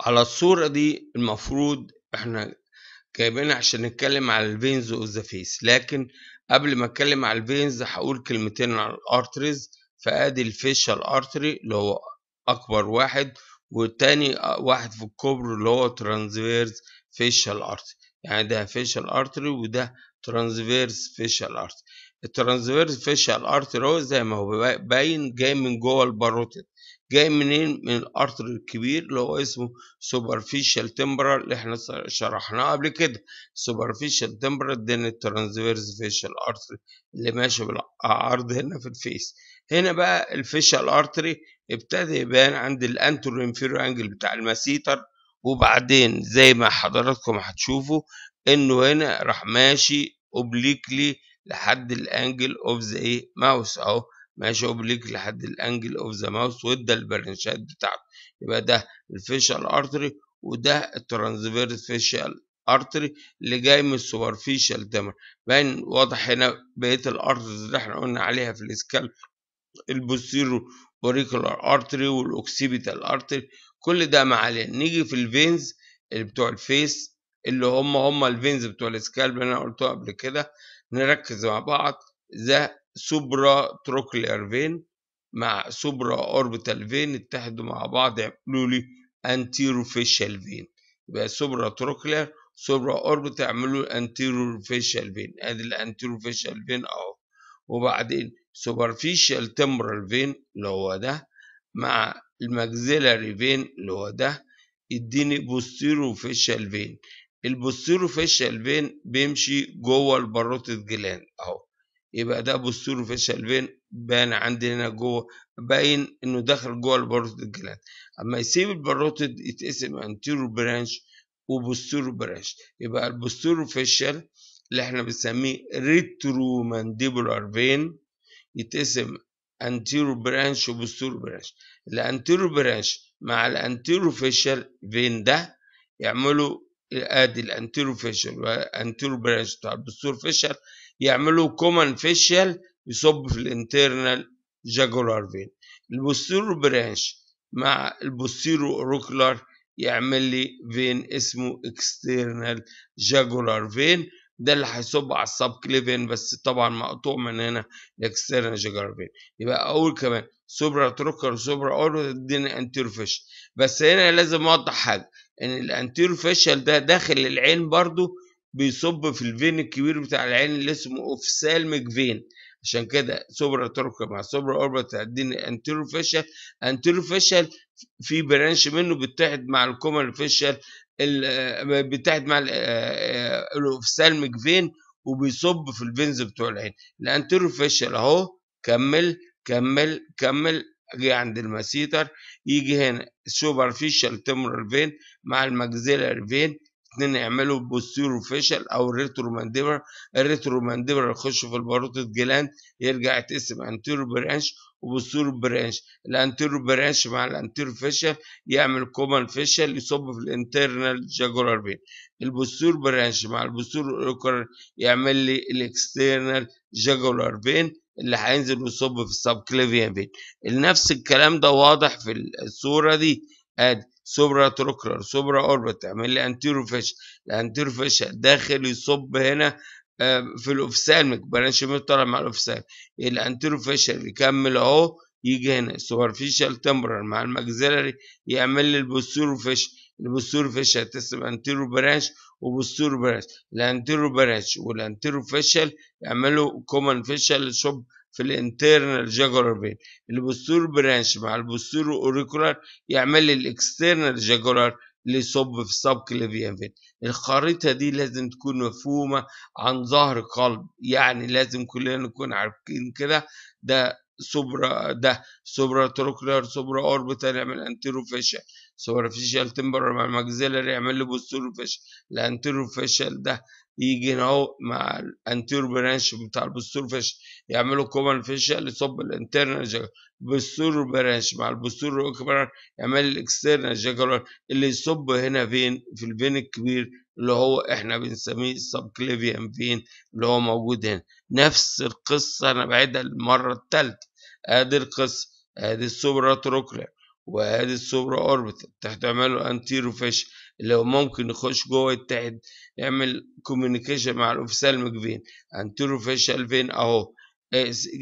على الصورة دي المفروض إحنا جايبينها عشان نتكلم على الفينز فيس لكن قبل ما اتكلم على الفينز هقول كلمتين على الارتريز فادي الفيشال ارتري اللي هو اكبر واحد والتاني واحد في الكبر اللي هو ترانزفيرز فيشال ارتري يعني ده فيشال ارتري وده ترانزفيرز فيشال ارتري الترانزفيرز فيشال ارتري هو زي ما هو باين جاي من جوه الباروتيد جاي منين من الارتر الكبير اللي هو اسمه سوبرفيشال تمبرال اللي احنا شرحناه قبل كده سوبرفيشال تمبرال دين الترانزفيرس فيشال ارتري اللي ماشي بالعرض هنا في الفيس هنا بقى الفيشال ارتري ابتدى يبان عند الانترو انفيرو انجل بتاع المسيتر وبعدين زي ما حضراتكم هتشوفوا انه هنا راح ماشي اوبليكلي لحد الانجل اوف ذا ايه ماوس اهو ماشي اوبليك لحد الانجل اوف ذا ماوس وادى البرنشات بتاعته يبقى ده الفيشال ارتري وده الترانزفيرس فيشال ارتري اللي جاي من السوبرفيشال تمر باين واضح هنا بقيه الارترز اللي احنا قلنا عليها في الاسكال البوستيرو بوريكولار ارتري والاوكسيبيتال ارتري كل ده ما عليه نيجي في الفينز اللي بتوع الفيس اللي هم هم الفينز بتوع الاسكالب اللي انا قلتها قبل كده نركز مع بعض ذا سوبرا تروكلير فين مع سوبرا اوربيتال فين اتحدوا مع بعض يعملوا لي انتيرو فيشال فين يبقى سوبرا تروكلير سوبرا اوربت يعملوا انتيرو فيشال فين ادي الانتيرو فيشال فين اهو وبعدين سوبرفيشال تمبرال فين اللي هو ده مع الماكسيلاري فين اللي هو ده يديني بوستيرو فيشال فين البوستيرو فيشال فين بيمشي جوه الباروتيد جلاند اهو يبقى ده بستور في فين بان عندنا هنا جوه باين انه داخل جوه البروتيد جلاند اما يسيب البروتيد يتقسم انتيرو برانش وبستور برانش يبقى البستور فيشل اللي احنا بنسميه ريترو مانديبولار فين يتقسم انتيرو برانش وبستور برانش الانتيرو برانش مع الانتيرو فيشل فين ده يعملوا ادي الانتيرو فيشل وانتيرو بتاع البستور فيشل يعملوا كومن فيشل يصب في الانترنال جاجولار فين البستور برانش مع البستور اوروكلار يعمل لي فين اسمه اكسترنال جاجولار فين ده اللي هيصب على السب كليفين بس طبعا مقطوع من هنا الاكسترنال جاجولار فين يبقى اقول كمان سوبرا تروكر وسوبرا اورو اديني انتيرو فيشل بس هنا لازم اوضح حاجه ان الانتيرو فاشيال ده داخل العين برضو بيصب في الفين الكبير بتاع العين اللي اسمه اوفسالميك فين عشان كده سوبرا تركا مع سوبرا اوربت هتديني انتيرو فاشيال انتيرو فاشيال في برانش منه بيتحد مع الكومن فاشيال آه، بيتحد مع آه، آه، الاوفسالميك فين وبيصب في الفينز بتوع العين الانتيرو فاشيال اهو كمل كمل كمل اجي عند الماسيتر يجي هنا السوبرفيشال تمرال فين مع المجزيلر فين اتنين يعملوا بوستيرو فيشل او ريترو مانديبر الريترو مانديبر يخش في الباروتة جلاند يرجع يتقسم انتيرو برانش وبوستيرو برانش الانتيرو برانش مع الانتيرو فيشل يعمل كومان فيشل يصب في الانترنال جاجولار فين البوستيرو برانش مع البوستيرو يعمل لي الاكسترنال جاجولار فين اللي هينزل ويصب في كليفيان فين نفس الكلام ده واضح في الصورة دي ادي سوبرا تروكلر سوبرا اوربت تعمل لي انتيرو فيش الانتيرو فيش داخل يصب هنا آه، في الاوفسالمك بلاش طالع مع الاوفسال الانتيرو فيشر يكمل اهو يجي هنا سوبرفيشال تمبرال مع الماكسيلاري يعمل لي البوستيرو فيش البوستيرو فيش هتسمى انتيرو برانش وبوستيرو برانش الانتيرو برانش والانتيرو فيشال يعملوا كومن فيشال شوب في الانترنال جاجولار بين البوستيرو برانش مع البوستيرو اوريكولار يعمل لي الاكسترنال جاجولار اللي يصب في سب كليفيان فين الخريطة دي لازم تكون مفهومة عن ظهر قلب يعني لازم كلنا نكون عارفين كده ده سوبرا ده سوبرا تروكلر سوبرا اوربيتال يعمل انترو فيشل سوبرا فيشل تمبر مع الماكزيلر يعمل لي بوستيرو فيشل الانترو فيشل ده يجي هنا اهو مع الانتيرو برانش بتاع البوستيرو فيشل يعملوا كومن فيشل يصب الانترنال جاكولار بوستيرو برانش مع البوستيرو اوكبران يعمل الاكسترنال جاكولار اللي يصب هنا فين في الفين الكبير اللي هو احنا بنسميه السبكليفيان فين اللي هو موجود هنا نفس القصة انا بعيدها المرة الثالثه ادي القس ادي السوبرا تروكلير وادي السوبرا اوربيتال تحت اعمله انتيرو فيش اللي هو ممكن يخش جوه يتحد يعمل كوميونيكيشن مع الاوفيسال مجفين انتيرو فيشال فين اهو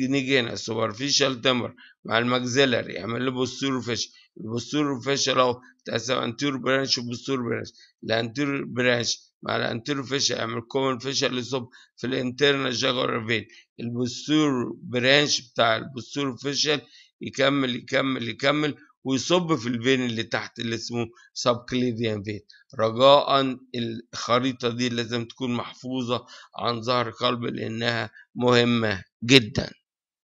نيجي هنا سوبرفيشال تمر مع الماكسيلر يعمل له بوستيرو فيش البوستيرو فيشال اهو تحسب anterior برانش وبستور برانش branch برانش مع يعني الانتيرو فيشل اعمل كومن فيشل يصب في الانترنال جاكور فين البستور برانش بتاع البستور فيشل يكمل يكمل يكمل ويصب في الفين اللي تحت اللي اسمه سبكليفيان فين رجاء الخريطة دي لازم تكون محفوظة عن ظهر قلب لأنها مهمة جداً